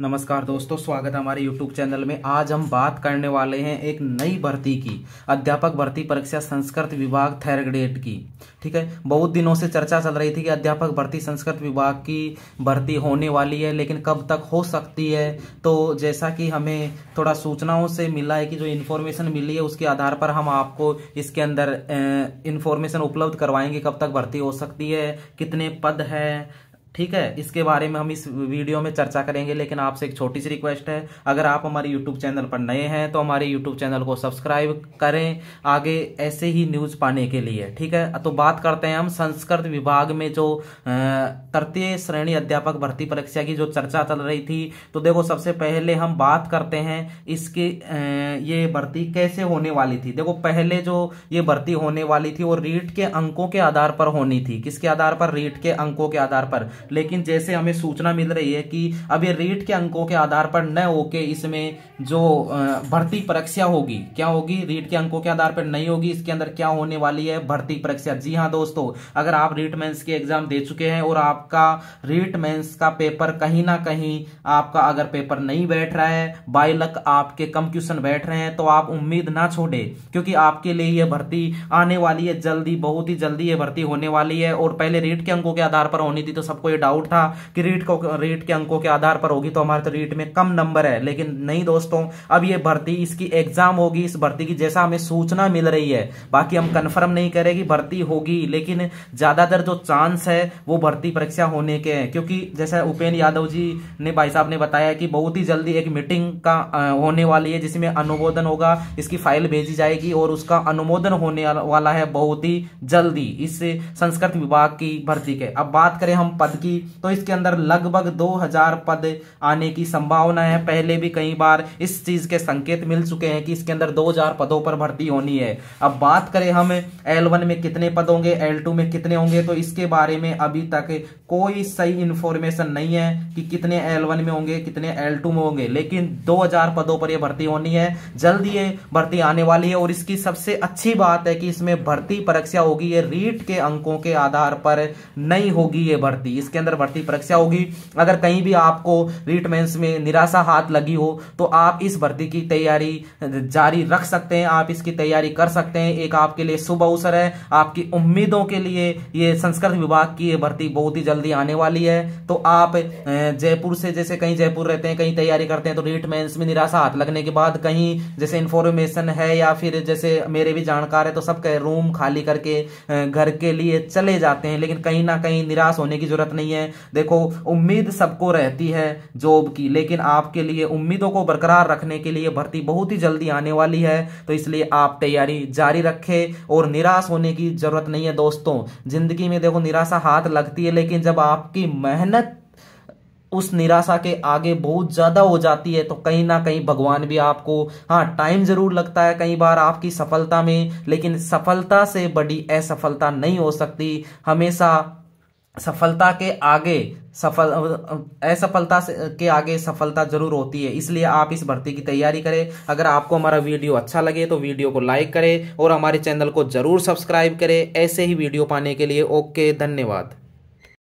नमस्कार दोस्तों स्वागत है हमारे यूट्यूब चैनल में आज हम बात करने वाले हैं एक नई भर्ती की अध्यापक भर्ती परीक्षा संस्कृत विभाग थैरग्रेड की ठीक है बहुत दिनों से चर्चा चल रही थी कि अध्यापक भर्ती संस्कृत विभाग की भर्ती होने वाली है लेकिन कब तक हो सकती है तो जैसा कि हमें थोड़ा सूचनाओं से मिला है कि जो इन्फॉर्मेशन मिली है उसके आधार पर हम आपको इसके अंदर इन्फॉर्मेशन उपलब्ध करवाएंगे कब तक भर्ती हो सकती है कितने पद हैं ठीक है इसके बारे में हम इस वीडियो में चर्चा करेंगे लेकिन आपसे एक छोटी सी रिक्वेस्ट है अगर आप हमारे यूट्यूब चैनल पर नए हैं तो हमारे यूट्यूब चैनल को सब्सक्राइब करें आगे ऐसे ही न्यूज़ पाने के लिए ठीक है तो बात करते हैं हम संस्कृत विभाग में जो तृतीय श्रेणी अध्यापक भर्ती परीक्षा की जो चर्चा चल रही थी तो देखो सबसे पहले हम बात करते हैं इसके ये भर्ती कैसे होने वाली थी देखो पहले जो ये भर्ती होने वाली थी वो रीट के अंकों के आधार पर होनी थी किसके आधार पर रीट के अंकों के आधार पर लेकिन जैसे हमें सूचना मिल रही है कि अब ये रेट के अंकों के आधार पर न होके इसमें जो भर्ती परीक्षा होगी क्या होगी रीट के अंकों के आधार पर नहीं होगी इसके अंदर क्या होने वाली है भर्ती परीक्षा जी हाँ दोस्तों अगर आप रीट मेन्स के एग्जाम दे चुके हैं और आपका रीट मेन्स का पेपर कहीं ना कहीं आपका अगर पेपर नहीं बैठ रहा है बाई लक आपके कम क्वेश्चन बैठ रहे हैं तो आप उम्मीद ना छोड़े क्योंकि आपके लिए यह भर्ती आने वाली है जल्दी बहुत ही जल्दी यह भर्ती होने वाली है और पहले रीट के अंकों के आधार पर होनी थी तो सबको ये डाउट था कि रीट को रीट के अंकों के आधार पर होगी तो हमारे तो रीट में कम नंबर है लेकिन नहीं दोस्तों अब ये भर्ती इसकी एग्जाम होगी इस भर्ती की जैसा हमें सूचना मिल रही है बाकी हम कन्फर्म नहीं करेगी भर्ती होगी लेकिन ज्यादातर जो चांस है वो भर्ती परीक्षा होने के हैं क्योंकि जैसा उपेन्द्र यादव जी ने भाई साहब ने बताया कि बहुत ही जल्दी एक मीटिंग का होने वाली है जिसमें अनुमोदन होगा इसकी फाइल भेजी जाएगी और उसका अनुमोदन होने वाला है बहुत ही जल्दी इस संस्कृत विभाग की भर्ती के अब बात करें हम पद की तो इसके अंदर लगभग 2000 पद आने की संभावना है पहले भी कई बार इस चीज के संकेत मिल चुके हैं कि इसके अंदर 2000 पदों पर भर्ती होनी है अब बात करें हम एल में कितने पद होंगे एल में कितने होंगे तो इसके बारे में अभी तक कोई सही इंफॉर्मेशन नहीं है कि कितने एल में होंगे कितने एल में होंगे लेकिन 2000 पदों पर यह भर्ती होनी है जल्द ये भर्ती आने वाली है और इसकी सबसे अच्छी बात है कि इसमें भर्ती परीक्षा होगी ये रीट के अंकों के आधार पर नहीं होगी ये भर्ती इसके इसके अंदर भर्ती परीक्षा होगी अगर कहीं भी आपको रीट मेंस में निराशा हाथ लगी हो तो आप इस भर्ती की तैयारी जारी रख सकते हैं आप इसकी तैयारी कर सकते हैं एक आपके लिए शुभ अवसर है आपकी उम्मीदों के लिए ये संस्कृत विभाग की ये भर्ती बहुत ही जल्दी आने वाली है तो आप जयपुर से जैसे कहीं जयपुर रहते हैं कहीं तैयारी करते हैं तो रीट मेंस में निराशा हाथ लगने के बाद कहीं जैसे इंफॉर्मेशन है या फिर जैसे मेरे भी जानकार है तो सब रूम खाली करके घर के लिए चले जाते हैं लेकिन कहीं ना कहीं निराश होने की जरूरत नहीं है देखो उम्मीद सबको रहती है जॉब की लेकिन आपके लिए उम्मीदों को बरकरार रखने के लिए भर्ती बहुत ही जल्दी आने वाली है तो इसलिए आप तैयारी जारी रखें और निराश होने की जरूरत नहीं है दोस्तों जिंदगी में देखो निराशा हाथ लगती है लेकिन जब आपकी मेहनत उस निराशा के आगे बहुत ज़्यादा हो जाती है तो कहीं ना कहीं भगवान भी आपको हाँ टाइम ज़रूर लगता है कई बार आपकी सफलता में लेकिन सफलता से बड़ी असफलता नहीं हो सकती हमेशा सफलता के आगे सफल असफलता के आगे सफलता जरूर होती है इसलिए आप इस भर्ती की तैयारी करें अगर आपको हमारा वीडियो अच्छा लगे तो वीडियो को लाइक करें और हमारे चैनल को जरूर सब्सक्राइब करें ऐसे ही वीडियो पाने के लिए ओके धन्यवाद